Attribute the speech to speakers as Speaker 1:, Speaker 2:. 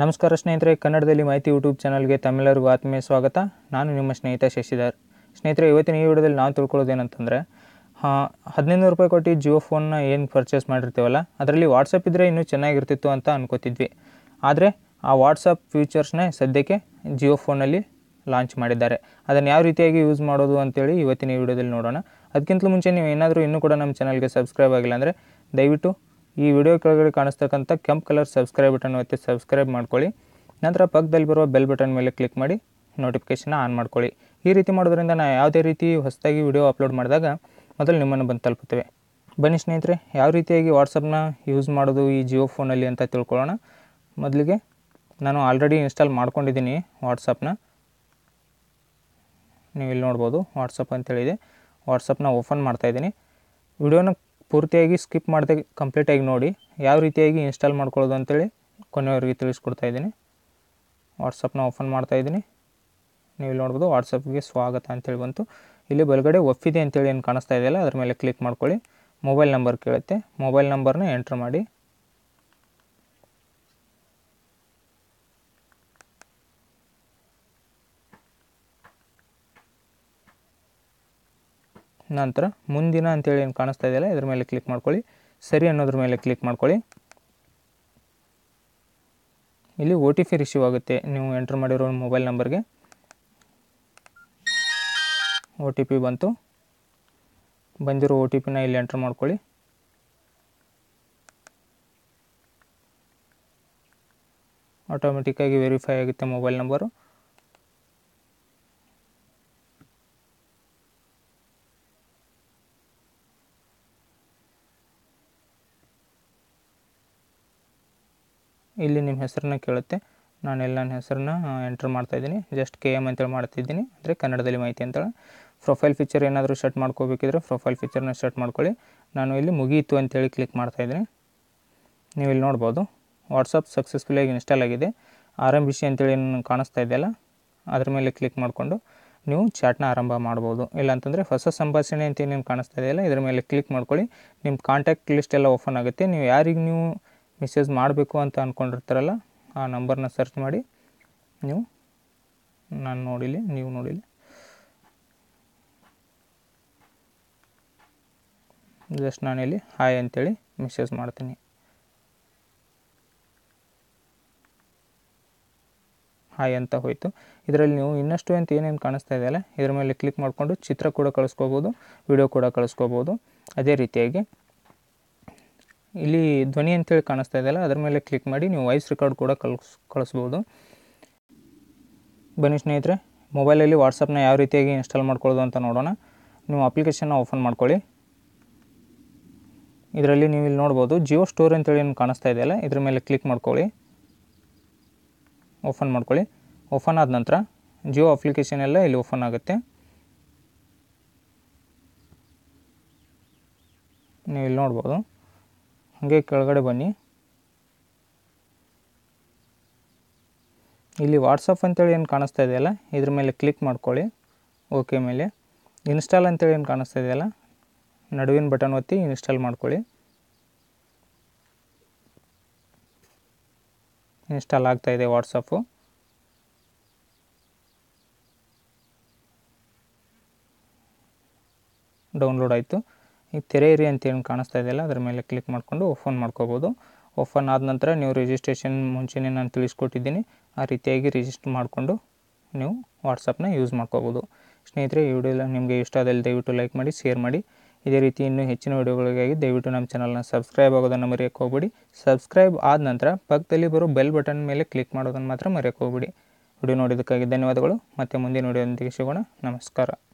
Speaker 1: ನಮಸ್ಕಾರ ಸ್ನೇಹಿತರೆ ಕನ್ನಡದಲ್ಲಿ ಮಾಹಿತಿ ಯೂಟ್ಯೂಬ್ ಚಾನಲ್ಗೆ ತಮಿಳರಿಗೂ ಆತ್ಮೀಯ ಸ್ವಾಗತ ನಾನು ನಿಮ್ಮ ಸ್ನೇಹಿತ ಶಶಿಧರ್ ಸ್ನೇಹಿತರೆ ಇವತ್ತಿನ ಈ ವಿಡಿಯೋದಲ್ಲಿ ನಾವು ತಿಳ್ಕೊಳ್ಳೋದೇನಂತಂದರೆ ಹದಿನೈದು ರೂಪಾಯಿ ಕೊಟ್ಟು ಜಿಯೋ ಫೋನ್ನ ಏನು ಪರ್ಚೇಸ್ ಮಾಡಿರ್ತೀವಲ್ಲ ಅದರಲ್ಲಿ ವಾಟ್ಸಪ್ ಇದ್ದರೆ ಇನ್ನೂ ಚೆನ್ನಾಗಿರ್ತಿತ್ತು ಅಂತ ಅನ್ಕೋತಿದ್ವಿ ಆದರೆ ಆ ವಾಟ್ಸಪ್ ಫ್ಯೂಚರ್ಸ್ನೇ ಸದ್ಯಕ್ಕೆ ಜಿಯೋ ಫೋನಲ್ಲಿ ಲಾಂಚ್ ಮಾಡಿದ್ದಾರೆ ಅದನ್ನು ಯಾವ ರೀತಿಯಾಗಿ ಯೂಸ್ ಮಾಡೋದು ಅಂತೇಳಿ ಇವತ್ತಿನ ಈ ವಿಡಿಯೋದಲ್ಲಿ ನೋಡೋಣ ಅದಕ್ಕಿಂತಲೂ ಮುಂಚೆ ನೀವು ಏನಾದರೂ ಇನ್ನೂ ಕೂಡ ನಮ್ಮ ಚಾನಲ್ಗೆ ಸಬ್ಸ್ಕ್ರೈಬ್ ಆಗಿಲ್ಲ ಅಂದರೆ ದಯವಿಟ್ಟು ಈ ವಿಡಿಯೋ ಕೆಳಗಡೆ ಕಾಣಿಸ್ತಕ್ಕಂಥ ಕೆಂಪು ಕಲರ್ ಸಬ್ಸ್ಕ್ರೈಬ್ ಬಟನ್ ಒತ್ತಿ ಸಬ್ಸ್ಕ್ರೈಬ್ ಮಾಡ್ಕೊಳ್ಳಿ ನಂತರ ಪಕ್ಕದಲ್ಲಿ ಬರುವ ಬೆಲ್ ಬಟನ್ ಮೇಲೆ ಕ್ಲಿಕ್ ಮಾಡಿ ನೋಟಿಫಿಕೇಷನ್ ಆನ್ ಮಾಡ್ಕೊಳ್ಳಿ ಈ ರೀತಿ ಮಾಡೋದ್ರಿಂದ ನಾ ಯಾವುದೇ ರೀತಿ ಹೊಸದಾಗಿ ವಿಡಿಯೋ ಅಪ್ಲೋಡ್ ಮಾಡಿದಾಗ ಮೊದಲು ನಿಮ್ಮನ್ನು ಬಂದು ತಲುಪುತ್ತೇವೆ ಬನ್ನಿ ಸ್ನೇಹಿತರೆ ಯಾವ ರೀತಿಯಾಗಿ ವಾಟ್ಸಪ್ನ ಯೂಸ್ ಮಾಡೋದು ಈ ಜಿಯೋ ಫೋನಲ್ಲಿ ಅಂತ ತಿಳ್ಕೊಳ್ಳೋಣ ಮೊದಲಿಗೆ ನಾನು ಆಲ್ರೆಡಿ ಇನ್ಸ್ಟಾಲ್ ಮಾಡ್ಕೊಂಡಿದ್ದೀನಿ ವಾಟ್ಸಪ್ನ ನೀವು ಇಲ್ಲಿ ನೋಡ್ಬೋದು ವಾಟ್ಸಪ್ ಅಂತೇಳಿದೆ ವಾಟ್ಸಪ್ನ ಓಪನ್ ಮಾಡ್ತಾಯಿದ್ದೀನಿ ವಿಡಿಯೋನ ಪೂರ್ತಿಯಾಗಿ ಸ್ಕಿಪ್ ಮಾಡಿದೆ ಕಂಪ್ಲೀಟಾಗಿ ನೋಡಿ ಯಾವ ರೀತಿಯಾಗಿ ಇನ್ಸ್ಟಾಲ್ ಮಾಡ್ಕೊಳ್ಳೋದು ಅಂತೇಳಿ ಕೊನೆಯವರಿಗೆ ತಿಳಿಸ್ಕೊಡ್ತಾ ಇದ್ದೀನಿ ವಾಟ್ಸಪ್ನ ಓಪನ್ ಮಾಡ್ತಾ ಇದ್ದೀನಿ ನೀವು ನೋಡ್ಬೋದು ವಾಟ್ಸಪ್ಗೆ ಸ್ವಾಗತ ಅಂತೇಳಿ ಬಂತು ಇಲ್ಲಿ ಬಲಗಡೆ ಒಪ್ಪಿದೆ ಅಂತೇಳಿ ಏನು ಕಾಣಿಸ್ತಾ ಇದೆಯಲ್ಲ ಅದ್ರ ಮೇಲೆ ಕ್ಲಿಕ್ ಮಾಡ್ಕೊಳ್ಳಿ ಮೊಬೈಲ್ ನಂಬರ್ ಕೇಳುತ್ತೆ ಮೊಬೈಲ್ ನಂಬರ್ನ ಎಂಟ್ರ್ ಮಾಡಿ ನಂತರ ಮುಂದಿನ ಅಂತೇಳಿ ಏನು ಕಾಣಿಸ್ತಾ ಇದೆಯಲ್ಲ ಇದ್ರ ಮೇಲೆ ಕ್ಲಿಕ್ ಮಾಡ್ಕೊಳ್ಳಿ ಸರಿ ಅನ್ನೋದ್ರ ಮೇಲೆ ಕ್ಲಿಕ್ ಮಾಡ್ಕೊಳ್ಳಿ ಇಲ್ಲಿ ಒ ಟಿ ಪಿ ರಿಸೀವ್ ಆಗುತ್ತೆ ನೀವು ಎಂಟ್ರ್ ಮಾಡಿರೋ ಮೊಬೈಲ್ ನಂಬರ್ಗೆ ಒ ಟಿ ಪಿ ಬಂತು ಬಂದಿರೋ ಒ ಟಿ ಪಿನ ಇಲ್ಲಿ ಎಂಟ್ರ್ ಮಾಡ್ಕೊಳ್ಳಿ ಆಟೋಮೆಟಿಕ್ಕಾಗಿ ವೆರಿಫೈ ಆಗುತ್ತೆ ಮೊಬೈಲ್ ನಂಬರು ಇಲ್ಲಿ ನಿಮ್ಮ ಹೆಸರನ್ನ ಕೇಳುತ್ತೆ ನಾನು ಎಲ್ಲ ನನ್ನ ಹೆಸರನ್ನ ಎಂಟ್ರ್ ಮಾಡ್ತಾಯಿದ್ದೀನಿ ಜಸ್ಟ್ ಕೆ ಎಮ್ ಅಂತೇಳಿ ಮಾಡ್ತಿದ್ದೀನಿ ಅಂದರೆ ಕನ್ನಡದಲ್ಲಿ ಮಾಹಿತಿ ಅಂತೇಳಿ ಪ್ರೊಫೈಲ್ ಫೀಚರ್ ಏನಾದರೂ ಸೆಟ್ ಮಾಡ್ಕೋಬೇಕಿದ್ರೆ ಪ್ರೊಫೈಲ್ ಫೀಚರ್ನ ಸೆಟ್ ಮಾಡ್ಕೊಳ್ಳಿ ನಾನು ಇಲ್ಲಿ ಮುಗಿಯಿತು ಅಂತೇಳಿ ಕ್ಲಿಕ್ ಮಾಡ್ತಾಯಿದ್ದೀನಿ ನೀವು ಇಲ್ಲಿ ನೋಡ್ಬೋದು ವಾಟ್ಸಪ್ ಸಕ್ಸಸ್ಫುಲ್ಲಾಗಿ ಇನ್ಸ್ಟಾಲ್ ಆಗಿದೆ ಆರಂಭಿಸಿ ಅಂತೇಳಿ ಏನು ಕಾಣಿಸ್ತಾ ಇದೆಯಲ್ಲ ಅದ್ರ ಮೇಲೆ ಕ್ಲಿಕ್ ಮಾಡಿಕೊಂಡು ನೀವು ಚಾಟ್ನ ಆರಂಭ ಮಾಡ್ಬೋದು ಅಂತಂದರೆ ಹೊಸ ಸಂಭಾಷಣೆ ಅಂತ ಏನೇನು ಕಾಣಿಸ್ತಾ ಇದೆಯಲ್ಲ ಇದ್ರ ಮೇಲೆ ಕ್ಲಿಕ್ ಮಾಡ್ಕೊಳ್ಳಿ ನಿಮ್ಮ ಕಾಂಟ್ಯಾಕ್ಟ್ ಲಿಸ್ಟ್ ಎಲ್ಲ ಓಪನ್ ಆಗುತ್ತೆ ನೀವು ಯಾರಿಗೆ ನೀವು ಮೆಸೇಜ್ ಮಾಡಬೇಕು ಅಂತ ಅಂದ್ಕೊಂಡಿರ್ತಾರಲ್ಲ ಆ ನಂಬರ್ನ ಸರ್ಚ್ ಮಾಡಿ ನೀವು ನಾನು ನೋಡಿಲಿ ನೀವು ನೋಡಿಲಿ ಜಸ್ಟ್ ನಾನಿಲ್ಲಿ ಹಾಯ್ ಅಂತೇಳಿ ಮೆಸೇಜ್ ಮಾಡ್ತೀನಿ ಹಾಯ್ ಅಂತ ಹೋಯಿತು ಇದರಲ್ಲಿ ನೀವು ಇನ್ನಷ್ಟು ಅಂತ ಏನೇನು ಕಾಣಿಸ್ತಾ ಇದೆಯಲ್ಲ ಇದ್ರ ಮೇಲೆ ಕ್ಲಿಕ್ ಮಾಡಿಕೊಂಡು ಚಿತ್ರ ಕೂಡ ಕಳಿಸ್ಕೋಬೋದು ವಿಡಿಯೋ ಕೂಡ ಕಳಿಸ್ಕೋಬೋದು ಅದೇ ರೀತಿಯಾಗಿ ಇಲ್ಲಿ ಧ್ವನಿ ಅಂತೇಳಿ ಕಾಣಿಸ್ತಾ ಇದೆಯಲ್ಲ ಅದರ ಮೇಲೆ ಕ್ಲಿಕ್ ಮಾಡಿ ನೀವು ವಾಯ್ಸ್ ರೆಕಾರ್ಡ್ ಕೂಡ ಕಳ್ಸ್ ಕಳಿಸ್ಬೋದು ಬನ್ನಿ ಸ್ನೇಹಿತರೆ ಮೊಬೈಲಲ್ಲಿ ವಾಟ್ಸಪ್ನ ಯಾವ ರೀತಿಯಾಗಿ ಇನ್ಸ್ಟಾಲ್ ಮಾಡ್ಕೊಳ್ಳೋದು ಅಂತ ನೋಡೋಣ ನೀವು ಅಪ್ಲಿಕೇಶನ್ನ ಓಪನ್ ಮಾಡ್ಕೊಳ್ಳಿ ಇದರಲ್ಲಿ ನೀವು ಇಲ್ಲಿ ನೋಡ್ಬೋದು ಜಿಯೋ ಸ್ಟೋರ್ ಅಂತೇಳಿ ಏನು ಕಾಣಿಸ್ತಾ ಇದೆಯಲ್ಲ ಇದ್ರ ಮೇಲೆ ಕ್ಲಿಕ್ ಮಾಡ್ಕೊಳ್ಳಿ ಓಪನ್ ಮಾಡ್ಕೊಳ್ಳಿ ಓಪನ್ ಆದ ನಂತರ ಜಿಯೋ ಅಪ್ಲಿಕೇಶನ್ ಎಲ್ಲ ಇಲ್ಲಿ ಓಪನ್ ಆಗುತ್ತೆ ನೀವು ಇಲ್ಲಿ ನೋಡ್ಬೋದು ಹಾಗೆ ಕೆಳಗಡೆ ಬನ್ನಿ ಇಲ್ಲಿ ವಾಟ್ಸಪ್ ಅಂತೇಳಿ ಏನು ಕಾಣಿಸ್ತಾ ಇದೆಯಲ್ಲ ಇದ್ರ ಮೇಲೆ ಕ್ಲಿಕ್ ಮಾಡ್ಕೊಳ್ಳಿ ಓಕೆ ಮೇಲೆ ಇನ್ಸ್ಟಾಲ್ ಅಂತೇಳಿ ಏನು ಕಾಣಿಸ್ತಾ ಇದೆಯಲ್ಲ ನಡುವಿನ ಬಟನ್ ಒತ್ತಿ ಇನ್ಸ್ಟಾಲ್ ಮಾಡ್ಕೊಳ್ಳಿ ಇನ್ಸ್ಟಾಲ್ ಆಗ್ತಾಯಿದೆ ವಾಟ್ಸಪ್ಪು ಡೌನ್ಲೋಡ್ ಆಯಿತು ಈ ತೆರೆ ಇರಿ ಅಂತ ಏನು ಕಾಣಿಸ್ತಾ ಇದೆಯಲ್ಲ ಅದರ ಮೇಲೆ ಕ್ಲಿಕ್ ಮಾಡಿಕೊಂಡು ಓಪನ್ ಮಾಡ್ಕೋಬೋದು ಓಪನ್ ಆದ ನಂತರ ನೀವು ರಿಜಿಸ್ಟ್ರೇಷನ್ ಮುಂಚೆನೇ ನಾನು ತಿಳಿಸ್ಕೊಟ್ಟಿದ್ದೀನಿ ಆ ರೀತಿಯಾಗಿ ರಿಜಿಸ್ಟರ್ ಮಾಡಿಕೊಂಡು ನೀವು ವಾಟ್ಸಪ್ನ ಯೂಸ್ ಮಾಡ್ಕೋಬೋದು ಸ್ನೇಹಿತರೆ ಈ ವಿಡಿಯೋ ನಿಮಗೆ ಇಷ್ಟ ಆದಲ್ಲಿ ದಯವಿಟ್ಟು ಲೈಕ್ ಮಾಡಿ ಶೇರ್ ಮಾಡಿ ಇದೇ ರೀತಿ ಇನ್ನೂ ಹೆಚ್ಚಿನ ವಿಡಿಯೋಗಳಿಗಾಗಿ ದಯವಿಟ್ಟು ನಮ್ಮ ಚಾನಲ್ನ ಸಬ್ಸ್ಕ್ರೈಬ್ ಆಗೋದನ್ನು ಮರೆಯೋಕ್ಕೆ ಹೋಗ್ಬಿಡಿ ಸಬ್ಸ್ಕ್ರೈಬ್ ಆದ ನಂತರ ಪಕ್ಕದಲ್ಲಿ ಬರೋ ಬೆಲ್ ಬಟನ್ ಮೇಲೆ ಕ್ಲಿಕ್ ಮಾಡೋದನ್ನು ಮಾತ್ರ ಮರೆಯೋಕ್ಕೆ ಹೋಗ್ಬಿಡಿ ವಿಡಿಯೋ ನೋಡೋದಕ್ಕಾಗಿ ಧನ್ಯವಾದಗಳು ಮತ್ತು ಮುಂದಿನ ವಿಡಿಯೋದೊಂದಿಗೆ ಸಿಗೋಣ ನಮಸ್ಕಾರ